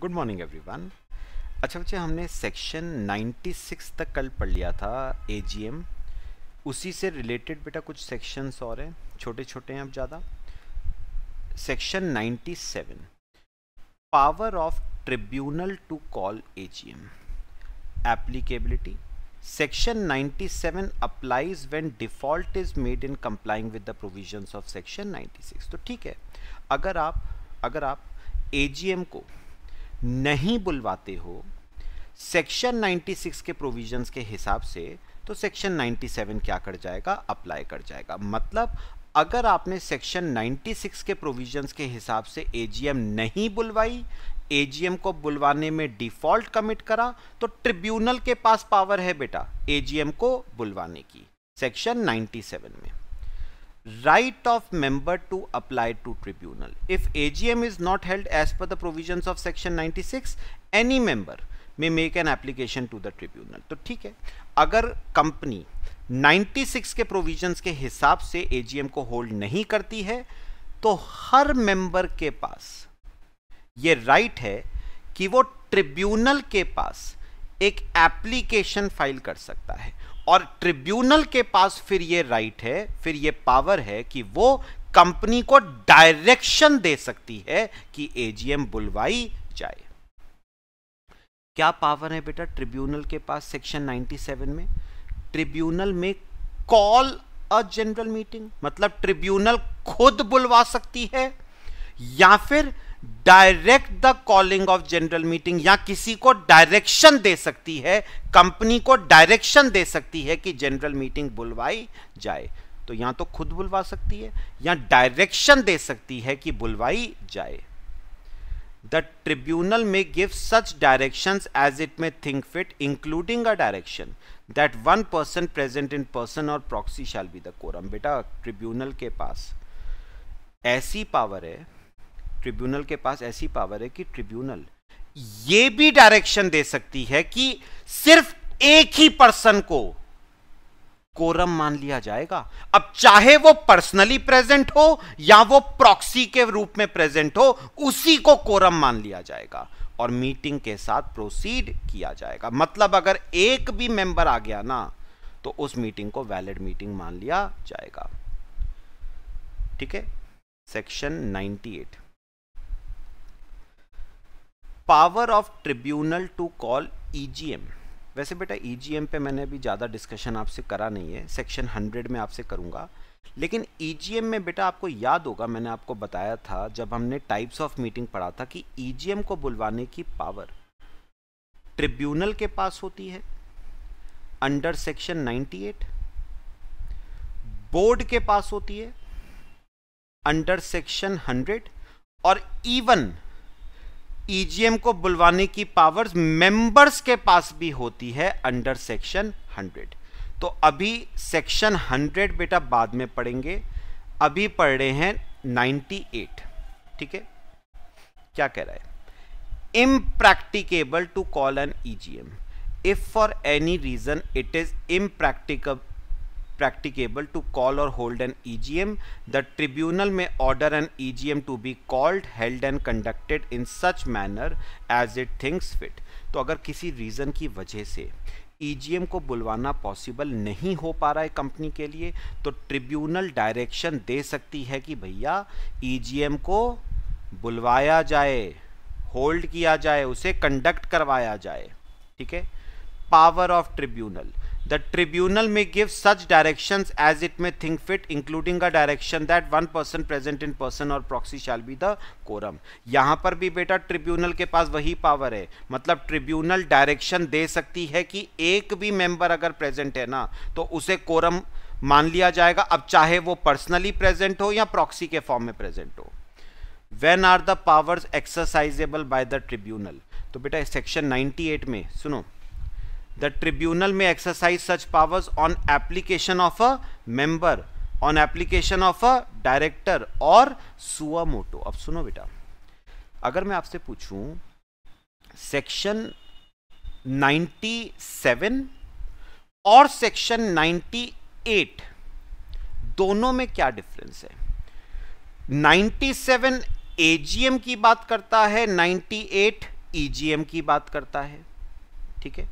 Good morning everyone अच्छा बच्चे हमने सेक्शन 96 तक कल पढ़ लिया था एजीएम उसी से रिलेटेड बेटा कुछ सेक्शंस और हैं छोटे छोटे हैं अब ज़्यादा section 97 power of tribunal to call AGM applicability section 97 applies when default is made in complying with the provision of section 96. तो ठीक है अगर आप अगर आप एजीएम को नहीं बुलवाते हो सेक्शन 96 के प्रोविजंस के हिसाब से तो सेक्शन 97 क्या कर जाएगा अप्लाई कर जाएगा मतलब अगर आपने सेक्शन 96 के प्रोविजंस के हिसाब से एजीएम नहीं बुलवाई एजीएम को बुलवाने में डिफॉल्ट कमिट करा तो ट्रिब्यूनल के पास पावर है बेटा एजीएम को बुलवाने की सेक्शन 97 में right of member to apply to tribunal. If AGM is not held as per the provisions of section 96, any member may make an application to the tribunal. तो ठीक है अगर कंपनी 96 के प्रोविजंस के हिसाब से एजीएम को होल्ड नहीं करती है तो हर मेंबर के पास ये राइट है कि वो ट्रिब्यूनल के पास एक एप्लीकेशन फाइल कर सकता है और ट्रिब्यूनल के पास फिर ये राइट है फिर ये पावर है कि वो कंपनी को डायरेक्शन दे सकती है कि एजीएम बुलवाई जाए क्या पावर है बेटा ट्रिब्यूनल के पास सेक्शन 97 में ट्रिब्यूनल में कॉल अ जनरल मीटिंग मतलब ट्रिब्यूनल खुद बुलवा सकती है या फिर direct the calling of general meeting या किसी को डायरेक्शन दे सकती है कंपनी को डायरेक्शन दे सकती है कि जनरल मीटिंग बुलवाई जाए तो या तो खुद बुलवा सकती है या डायरेक्शन दे सकती है कि बुलवाई जाए the tribunal may give such direction as it may think fit including a direction that one person present in person और proxy shall be the quorum बेटा ट्रिब्यूनल के पास ऐसी पावर है ट्रिब्यूनल के पास ऐसी पावर है कि ट्रिब्यूनल ये भी डायरेक्शन दे सकती है कि सिर्फ एक ही पर्सन को कोरम मान लिया जाएगा अब चाहे वो पर्सनली प्रेजेंट हो या वो प्रॉक्सी के रूप में प्रेजेंट हो उसी को कोरम मान लिया जाएगा और मीटिंग के साथ प्रोसीड किया जाएगा मतलब अगर एक भी मेंबर आ गया ना तो उस मीटिंग को वैलिड मीटिंग मान लिया जाएगा ठीक है section 98 power of tribunal to call EGM वैसे बेटा ईजीएम e पे मैंने अभी ज़्यादा डिस्कशन आपसे करा नहीं है सेक्शन 100 में आपसे करूँगा लेकिन ईजीएम e में बेटा आपको याद होगा मैंने आपको बताया था जब हमने टाइप्स ऑफ मीटिंग पढ़ा था कि ईजीएम e को बुलवाने की पावर ट्रिब्यूनल के पास होती है अंडर सेक्शन 98 बोर्ड के पास होती है अंडर सेक्शन 100 और इवन ईजीएम e को बुलवाने की पावर्स मेंबर्स के पास भी होती है अंडर सेक्शन 100 तो अभी सेक्शन 100 बेटा बाद में पढ़ेंगे अभी पढ़ रहे हैं 98 ठीक है क्या कह रहा है impracticable to call an EGM if for any reason it is impractical practicable to call or hold an EGM. The tribunal may order an EGM to be called, held and conducted in such manner as it thinks fit. तो अगर किसी reason की वजह से EGM को बुलवाना possible नहीं हो पा रहा है कंपनी के लिए तो ट्रिब्यूनल डायरेक्शन दे सकती है कि भैया EGM को बुलवाया जाए होल्ड किया जाए उसे कंडक्ट करवाया जाए ठीक है power of tribunal the tribunal may give such direction as it may think fit including a direction that one person present in person और proxy shall be the quorum यहाँ पर भी बेटा ट्रिब्यूनल के पास वही पावर है मतलब ट्रिब्यूनल डायरेक्शन दे सकती है कि एक भी मेंबर अगर प्रेजेंट है ना तो उसे कोरम मान लिया जाएगा अब चाहे वो पर्सनली प्रेजेंट हो या प्रॉक्सी के फॉर्म में प्रेजेंट हो when are the powers exercisable by the tribunal तो बेटा सेक्शन 98 में सुनो the tribunal may exercise such powers on application of a member on application of a director और सुआ मोटो अब सुनो बेटा अगर मैं आपसे पूछूं सेक्शन 97 और सेक्शन 98 दोनों में क्या डिफरेंस है 97 एजीएम की बात करता है 98 ईजीएम e की बात करता है ठीक है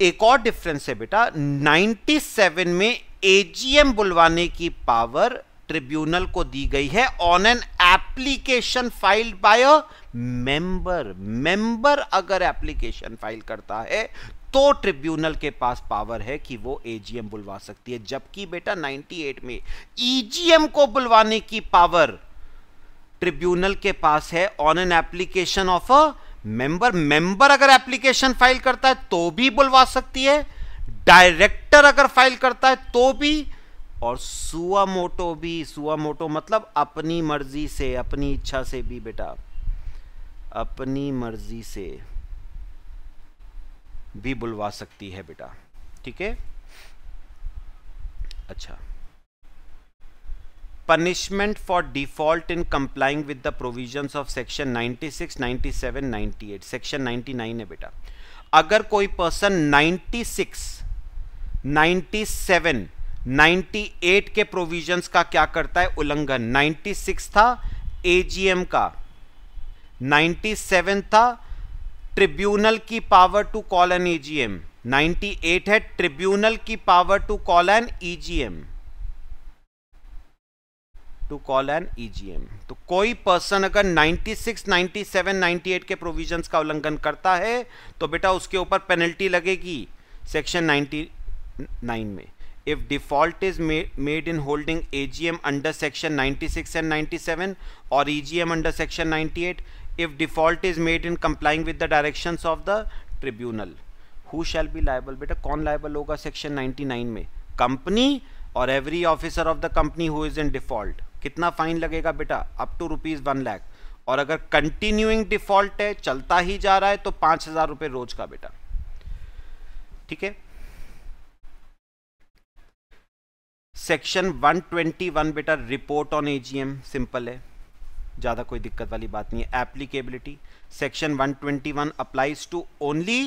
एक और डिफरेंस है बेटा 97 में एजीएम बुलवाने की पावर ट्रिब्यूनल को दी गई है on an application filed by a member member अगर एप्लीकेशन फाइल करता है तो ट्रिब्यूनल के पास पावर है कि वो एजीएम बुलवा सकती है जबकि बेटा 98 में ईजीएम e को बुलवाने की पावर ट्रिब्यूनल के पास है on an application of a member member अगर एप्लीकेशन फाइल करता है तो भी बुलवा सकती है डायरेक्टर अगर फाइल करता है तो भी और सुआ मोटो भी सुआ मोटो मतलब अपनी मर्जी से अपनी इच्छा से भी बेटा अपनी मर्जी से भी बुलवा सकती है बेटा ठीक है अच्छा punishment for default in complying with the provisions of section ninety seven ninety eight section ninety nine है बेटा अगर कोई person six ninety seven 97, eight के प्रोविजन का क्या करता है उल्लंघन सिक्स था एजीएम का सेवन था ट्रिब्यूनल की power to call an AGM eight है ट्रिब्यूनल की power to call an EGM to call an EGM तो कोई पर्सन अगर 96, 97, 98 के प्रोविजंस का उल्लंघन करता है तो बेटा उसके ऊपर पेनल्टी लगेगी सेक्शन 99 में if default is made in holding A G M under section ninety six and ninety seven और E G M under section ninety eight if default is made in complying with the direction of the tribunal who shall be liable बेटा कौन liable होगा section ninety nine में company और every officer of the company who is in default कितना fine लगेगा बेटा up to rupees one lakh और अगर कंटिन्यूइंग डिफॉल्ट है चलता ही जा रहा है तो पांच हज़ार रुपए रोज का बेटा ठीक है सेक्शन 121 बेटा रिपोर्ट ऑन एजीएम सिंपल है ज़्यादा कोई दिक्कत वाली बात नहीं है applicability section 121 applies to only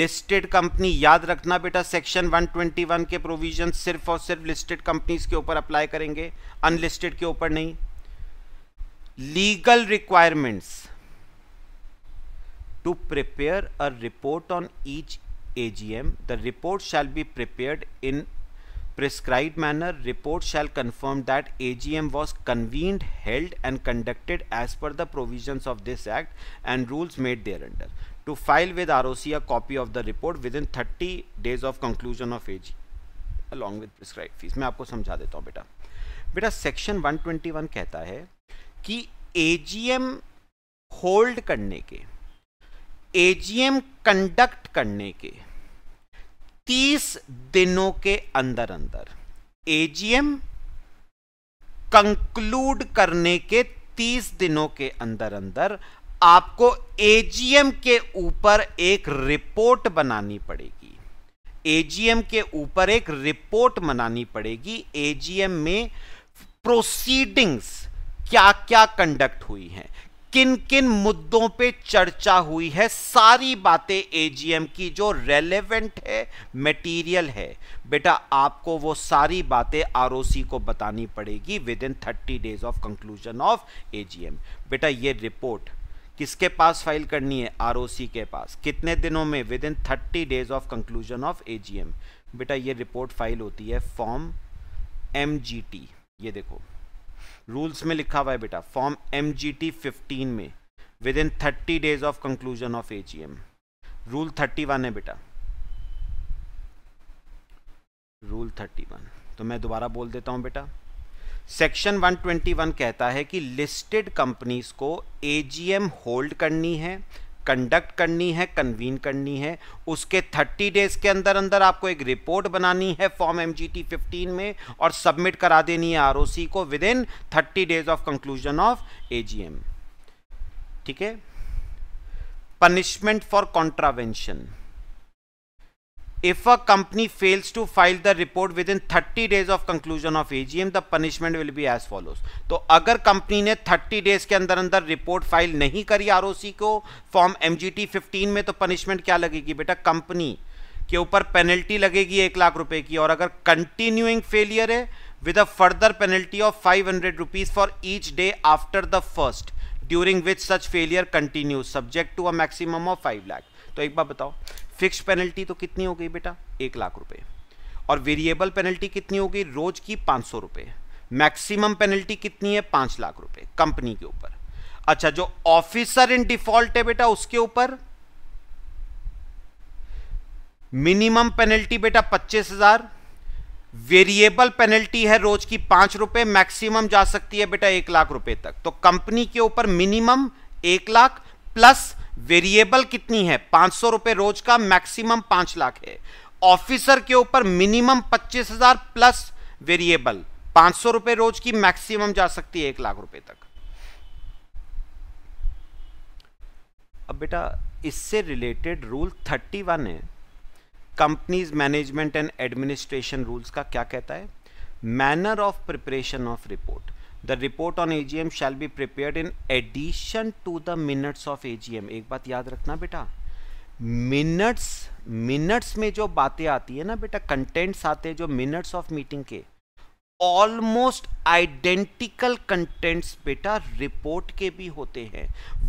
listed company याद रखना बेटा सेक्शन 121 के प्रोविजन सिर्फ और सिर्फ लिस्टेड कंपनीज के ऊपर अप्लाई करेंगे अनलिस्टेड के ऊपर नहीं legal requirements to prepare a report on each AGM the report shall be prepare in prescribed manner report shall confirm that AGM was convened held and conducted as per the provisions of this act and rules made thereunder to file with ROC a copy of the report within 30 days of conclusion of AG along with prescribed fees main aapko samjha deta hu beta beta section 121 kehta hai ki AGM hold karne ke AGM conduct karne ke दिनों के अंदर अंदर AGM conclude करने के 30 दिनों के अंदर अंदर आपको एजीएम के ऊपर एक रिपोर्ट बनानी पड़ेगी एजीएम के ऊपर एक रिपोर्ट बनानी पड़ेगी एजीएम में प्रोसीडिंग्स क्या क्या कंडक्ट हुई हैं किन किन मुद्दों पे चर्चा हुई है सारी बातें एजीएम की जो रेलेवेंट है मटेरियल है बेटा आपको वो सारी बातें आरओसी को बतानी पड़ेगी within thirty days of conclusion of AGM बेटा ये रिपोर्ट किसके पास फाइल करनी है आरओसी के पास कितने दिनों में within thirty days of conclusion of AGM बेटा ये रिपोर्ट फाइल होती है फॉर्म एम ये देखो रूल्स में लिखा हुआ है बेटा form M G T fifteen में within thirty days of conclusion of A G M rule thirty one है बेटा रूल थर्टी वन तो मैं दोबारा बोल देता हूं बेटा सेक्शन 121 कहता है कि लिस्टेड कंपनीज को एजीएम होल्ड करनी है कंडक्ट करनी है कन्वीन करनी है उसके 30 डेज के अंदर अंदर आपको एक रिपोर्ट बनानी है फॉर्म एम जी में और सबमिट करा देनी है आर को within thirty days of conclusion of A ठीक है punishment for contravention if a company fails to file the report within 30 days of conclusion of AGM the punishment will be as follows तो अगर company ने 30 days के अंदर अंदर report file नहीं करी आरओसी को फॉर्म एमजीटी 15 में तो पनिशमेंट क्या लगेगी बेटा कंपनी के ऊपर पेनल्टी लगेगी एक लाख रुपए की और अगर कंटिन्यूइंग फेलियर है with a further penalty of five hundred rupees for each day after the first during which such failure continue subject to a maximum of five lakh तो एक बार बताओ फिक्स पेनल्टी तो कितनी हो गई बेटा एक लाख रुपए और वेरिएबल पेनल्टी कितनी हो गई रोज की पांच सौ रुपए मैक्सिमम पेनल्टी कितनी है पांच लाख रुपए कंपनी के ऊपर अच्छा जो ऑफिसर इन डिफॉल्ट है बेटा उसके ऊपर मिनिमम पेनल्टी बेटा पच्चीस हजार वेरिएबल पेनल्टी है रोज की पांच रुपए मैक्सिमम जा सकती है बेटा एक लाख रुपए तक तो कंपनी के ऊपर मिनिमम एक लाख प्लस वेरिएबल कितनी है पांच सौ रुपए रोज का मैक्सिमम पांच लाख है ऑफिसर के ऊपर मिनिमम पच्चीस हजार प्लस वेरिएबल पांच सौ रुपए रोज की मैक्सिमम जा सकती है एक लाख रुपए तक अब बेटा इससे रिलेटेड रूल थर्टी वन है companies management and administration rules का क्या कहता है manner of preparation of report the report on AGM shall be prepared in addition to the minutes of AGM एक बात याद रखना बेटा मिनट्स मिनट्स में जो बातें आती है ना बेटा कंटेंट्स आते हैं जो मिनट्स ऑफ मीटिंग के ऑलमोस्ट आइडेंटिकल कंटेंट्स बेटा रिपोर्ट के भी होते हैं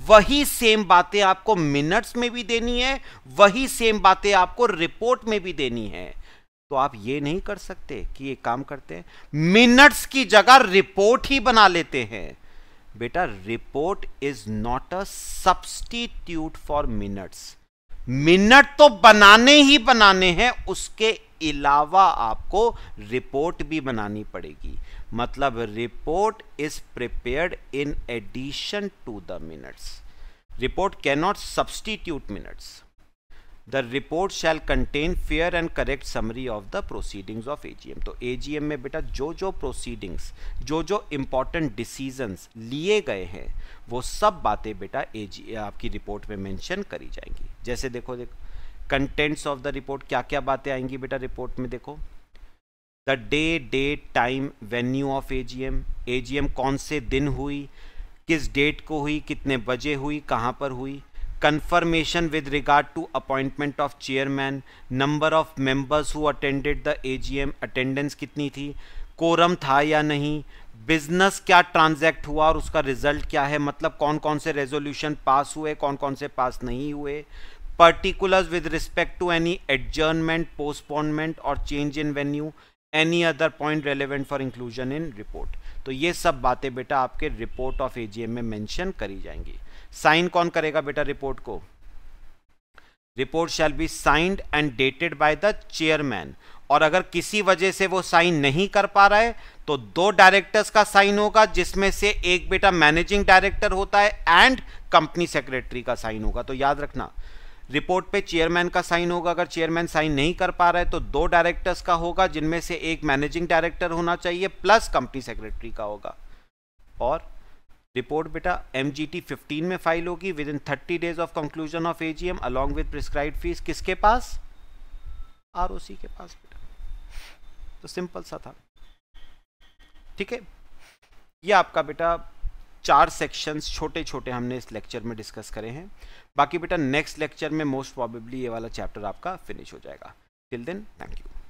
वही सेम बातें आपको मिनट्स में भी देनी है वही सेम बातें आपको रिपोर्ट में भी देनी है तो आप ये नहीं कर सकते कि ये काम करते हैं मिनट्स की जगह रिपोर्ट ही बना लेते हैं बेटा report is not a substitute for minutes minute तो बनाने ही बनाने हैं उसके अलावा आपको रिपोर्ट भी बनानी पड़ेगी मतलब report is prepared in addition to the minutes report can not substitute minutes the report shall contain fair and correct summary of the proceedings of AGM तो एजीएम में बेटा जो जो प्रोसीडिंग्स जो जो इंपॉर्टेंट डिसीजंस लिए गए हैं वो सब बातें बेटा जी आपकी रिपोर्ट में मेंशन करी जाएंगी जैसे देखो देखो कंटेंट्स ऑफ द रिपोर्ट क्या क्या बातें आएंगी बेटा रिपोर्ट में देखो the day date time venue of AGM AGM कौन से दिन हुई किस डेट को हुई कितने बजे हुई कहाँ पर हुई confirmation with regard to appointment of chairman number of members who A G M attendance कितनी थी कोरम था या नहीं बिजनेस क्या ट्रांजैक्ट हुआ और उसका रिजल्ट क्या है मतलब कौन कौन से रेजोल्यूशन पास हुए कौन कौन से पास नहीं हुए particulars with respect to any adjournment postponement और change in venue any other point relevant for inclusion in report तो ये सब बातें बेटा आपके रिपोर्ट ऑफ एजीएम में मैंशन करी जाएंगी साइन कौन करेगा बेटा रिपोर्ट को report shall be signed and dated by the chairman और अगर किसी वजह से वो साइन नहीं कर पा रहा है तो दो डायरेक्टर्स का साइन होगा जिसमें से एक बेटा मैनेजिंग डायरेक्टर होता है एंड कंपनी सेक्रेटरी का साइन होगा तो याद रखना रिपोर्ट पे चेयरमैन का साइन होगा अगर चेयरमैन साइन नहीं कर पा रहा है तो दो डायरेक्टर्स का होगा जिनमें से एक मैनेजिंग डायरेक्टर होना चाहिए प्लस कंपनी सेक्रेटरी का होगा और रिपोर्ट बेटा एम जी टी फिफ्टीन में फाइल होगी within thirty days of conclusion of A G M along with prescribe fees किसके पास आर ओ सी के पास बेटा तो सिंपल सा था ठीक है ये आपका बेटा चार सेक्शंस छोटे छोटे हमने इस लेक्चर में डिस्कस करे हैं बाकी बेटा नेक्स्ट लेक्चर में मोस्ट प्रॉबेबली ये वाला चैप्टर आपका फिनिश हो जाएगा टिल देन थैंक यू